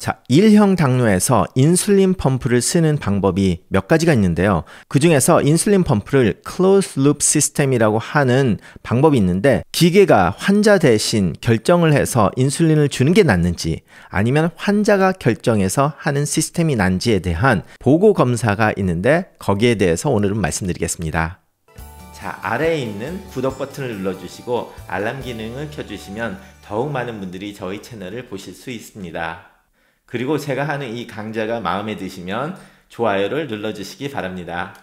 자, 1형 당뇨에서 인슐린 펌프를 쓰는 방법이 몇 가지가 있는데요. 그 중에서 인슐린 펌프를 c l o s e loop 시스템이라고 하는 방법이 있는데 기계가 환자 대신 결정을 해서 인슐린을 주는 게 낫는지 아니면 환자가 결정해서 하는 시스템이 난지에 대한 보고 검사가 있는데 거기에 대해서 오늘은 말씀드리겠습니다. 자, 아래에 있는 구독 버튼을 눌러주시고 알람 기능을 켜주시면 더욱 많은 분들이 저희 채널을 보실 수 있습니다. 그리고 제가 하는 이 강좌가 마음에 드시면 좋아요를 눌러주시기 바랍니다.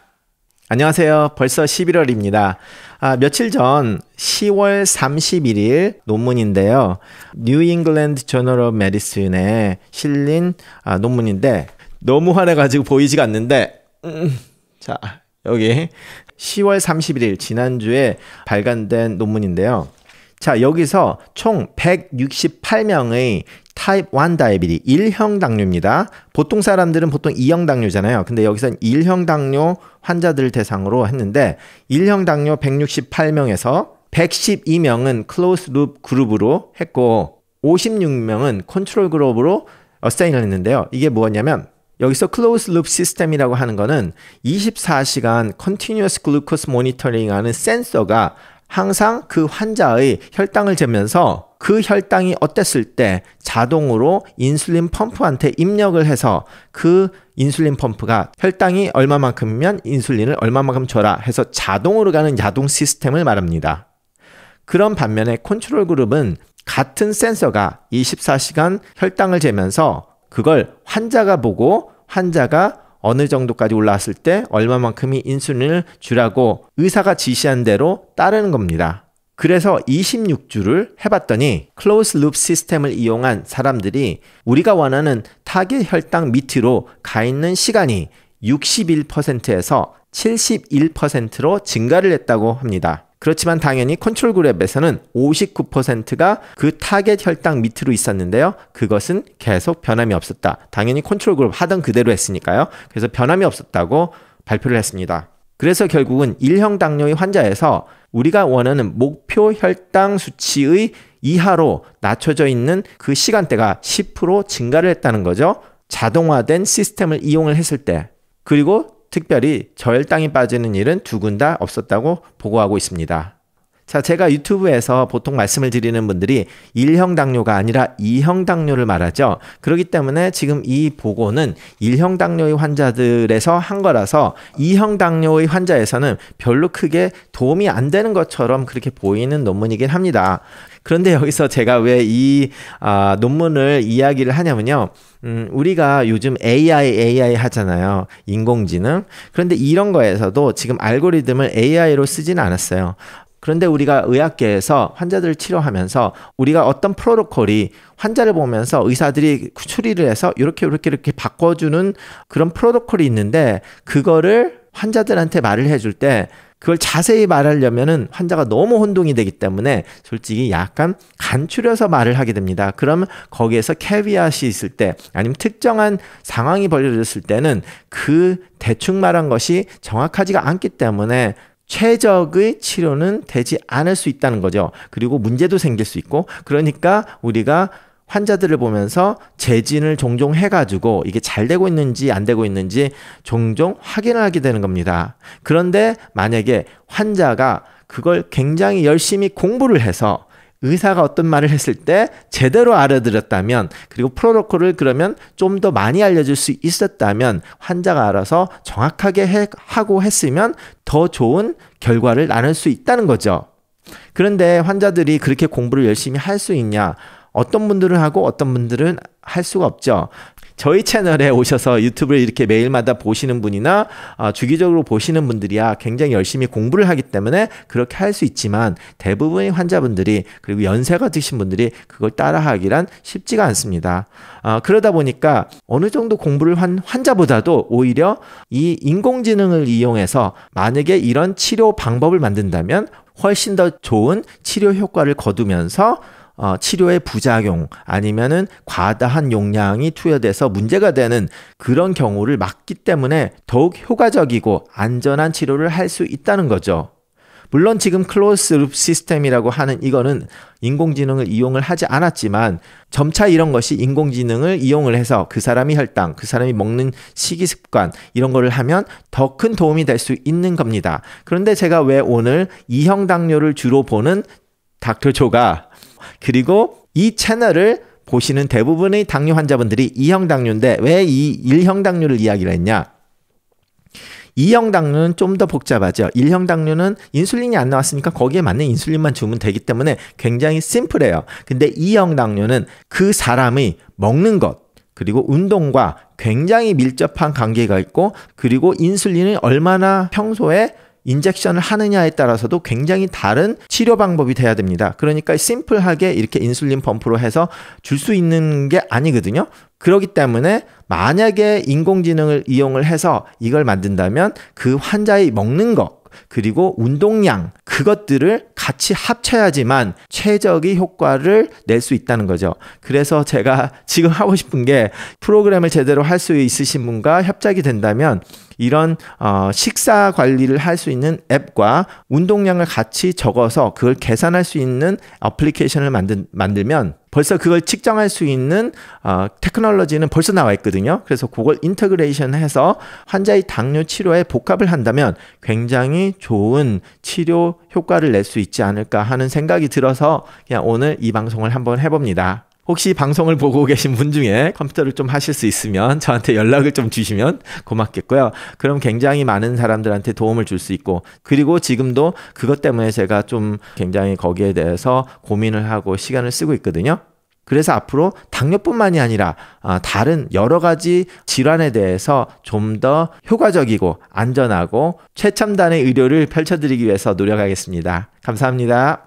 안녕하세요. 벌써 11월입니다. 아, 며칠 전 10월 31일 논문인데요. 뉴 잉글랜드 저널 오브 메디슨에 실린 아, 논문인데 너무 환해가지고 보이지가 않는데 음, 자 여기 10월 31일 지난주에 발간된 논문인데요. 자, 여기서 총 168명의 타입 1 다이비디 1형 당뇨입니다. 보통 사람들은 보통 2형 당뇨잖아요. 근데 여기서는 1형 당뇨 환자들 대상으로 했는데 1형 당뇨 168명에서 112명은 클로스 룹 그룹으로 했고 56명은 컨트롤 그룹으로 어사인을 했는데요. 이게 뭐엇냐면 여기서 클로스 룹 시스템이라고 하는 거는 24시간 컨티뉴어스 글루코스 모니터링 하는 센서가 항상 그 환자의 혈당을 재면서 그 혈당이 어땠을 때 자동으로 인슐린 펌프한테 입력을 해서 그 인슐린 펌프가 혈당이 얼마만큼이면 인슐린을 얼마만큼 줘라 해서 자동으로 가는 야동 시스템을 말합니다. 그런 반면에 컨트롤 그룹은 같은 센서가 24시간 혈당을 재면서 그걸 환자가 보고 환자가 어느 정도까지 올라왔을 때 얼마만큼이 인슐린을 주라고 의사가 지시한 대로 따르는 겁니다. 그래서 26주를 해봤더니 클로스 룹 시스템을 이용한 사람들이 우리가 원하는 타겟 혈당 밑으로 가 있는 시간이 61%에서 71%로 증가를 했다고 합니다. 그렇지만 당연히 컨트롤 그랩에서는 59%가 그 타겟 혈당 밑으로 있었는데요. 그것은 계속 변함이 없었다. 당연히 컨트롤 그룹 하던 그대로 했으니까요. 그래서 변함이 없었다고 발표를 했습니다. 그래서 결국은 일형 당뇨의 환자에서 우리가 원하는 목표 혈당 수치의 이하로 낮춰져 있는 그 시간대가 10% 증가를 했다는 거죠. 자동화된 시스템을 이용을 했을 때 그리고 특별히 저혈당이 빠지는 일은 두군데 없었다고 보고하고 있습니다. 자, 제가 유튜브에서 보통 말씀을 드리는 분들이 1형 당뇨가 아니라 2형 당뇨를 말하죠. 그렇기 때문에 지금 이 보고는 1형 당뇨의 환자들에서 한 거라서 2형 당뇨의 환자에서는 별로 크게 도움이 안 되는 것처럼 그렇게 보이는 논문이긴 합니다. 그런데 여기서 제가 왜이 아, 논문을 이야기를 하냐면요. 음, 우리가 요즘 AI, AI 하잖아요. 인공지능. 그런데 이런 거에서도 지금 알고리즘을 AI로 쓰진 않았어요. 그런데 우리가 의학계에서 환자들을 치료하면서 우리가 어떤 프로토콜이 환자를 보면서 의사들이 추리를 해서 이렇게 이렇게 이렇게 바꿔주는 그런 프로토콜이 있는데 그거를 환자들한테 말을 해줄 때 그걸 자세히 말하려면은 환자가 너무 혼동이 되기 때문에 솔직히 약간 간추려서 말을 하게 됩니다. 그럼 거기에서 캐비아시 있을 때 아니면 특정한 상황이 벌어졌을 때는 그 대충 말한 것이 정확하지가 않기 때문에 최적의 치료는 되지 않을 수 있다는 거죠. 그리고 문제도 생길 수 있고, 그러니까 우리가 환자들을 보면서 재진을 종종 해가지고 이게 잘 되고 있는지 안 되고 있는지 종종 확인을 하게 되는 겁니다. 그런데 만약에 환자가 그걸 굉장히 열심히 공부를 해서 의사가 어떤 말을 했을 때 제대로 알아들었다면 그리고 프로토콜을 그러면 좀 더 많이 알려줄 수 있었다면 환자가 알아서 정확하게 해, 하고 했으면 더 좋은 결과를 나눌 수 있다는 거죠. 그런데 환자들이 그렇게 공부를 열심히 할 수 있냐? 어떤 분들은 하고 어떤 분들은 할 수가 없죠. 저희 채널에 오셔서 유튜브를 이렇게 매일마다 보시는 분이나 아, 주기적으로 보시는 분들이야 굉장히 열심히 공부를 하기 때문에 그렇게 할 수 있지만 대부분의 환자분들이 그리고 연세가 드신 분들이 그걸 따라하기란 쉽지가 않습니다. 아, 그러다 보니까 어느 정도 공부를 한 환자보다도 오히려 이 인공지능을 이용해서 만약에 이런 치료 방법을 만든다면 훨씬 더 좋은 치료 효과를 거두면서 어, 치료의 부작용 아니면은 과다한 용량이 투여돼서 문제가 되는 그런 경우를 막기 때문에 더욱 효과적이고 안전한 치료를 할 수 있다는 거죠. 물론 지금 클로스 룹 시스템이라고 하는 이거는 인공지능을 이용을 하지 않았지만 점차 이런 것이 인공지능을 이용을 해서 그 사람이 혈당, 그 사람이 먹는 식이 습관 이런 거를 하면 더 큰 도움이 될 수 있는 겁니다. 그런데 제가 왜 오늘 이형 당뇨를 주로 보는 닥터 조가 그리고 이 채널을 보시는 대부분의 당뇨 환자분들이 2형 당뇨인데 왜 이 1형 당뇨를 이야기를 했냐? 2형 당뇨는 좀 더 복잡하죠. 1형 당뇨는 인슐린이 안 나왔으니까 거기에 맞는 인슐린만 주면 되기 때문에 굉장히 심플해요. 근데 2형 당뇨는 그 사람의 먹는 것, 그리고 운동과 굉장히 밀접한 관계가 있고, 그리고 인슐린이 얼마나 평소에 인젝션을 하느냐에 따라서도 굉장히 다른 치료 방법이 돼야 됩니다. 그러니까 심플하게 이렇게 인슐린 펌프로 해서 줄 수 있는 게 아니거든요. 그렇기 때문에 만약에 인공지능을 이용을 해서 이걸 만든다면 그 환자의 먹는 것 그리고 운동량 그것들을 같이 합쳐야지만 최적의 효과를 낼 수 있다는 거죠. 그래서 제가 지금 하고 싶은 게 프로그램을 제대로 할 수 있으신 분과 협작이 된다면 이런 어, 식사 관리를 할 수 있는 앱과 운동량을 같이 적어서 그걸 계산할 수 있는 어플리케이션을 만든, 만들면 벌써 그걸 측정할 수 있는 어, 테크놀로지는 벌써 나와 있거든요. 그래서 그걸 인터그레이션 해서 환자의 당뇨 치료에 복합을 한다면 굉장히 좋은 치료 효과를 낼 수 있지 않을까 하는 생각이 들어서 그냥 오늘 이 방송을 한번 해봅니다. 혹시 방송을 보고 계신 분 중에 컴퓨터를 좀 하실 수 있으면 저한테 연락을 좀 주시면 고맙겠고요. 그럼 굉장히 많은 사람들한테 도움을 줄 수 있고 그리고 지금도 그것 때문에 제가 좀 굉장히 거기에 대해서 고민을 하고 시간을 쓰고 있거든요. 그래서 앞으로 당뇨뿐만이 아니라 아, 다른 여러 가지 질환에 대해서 좀 더 효과적이고 안전하고 최첨단의 의료를 펼쳐드리기 위해서 노력하겠습니다. 감사합니다.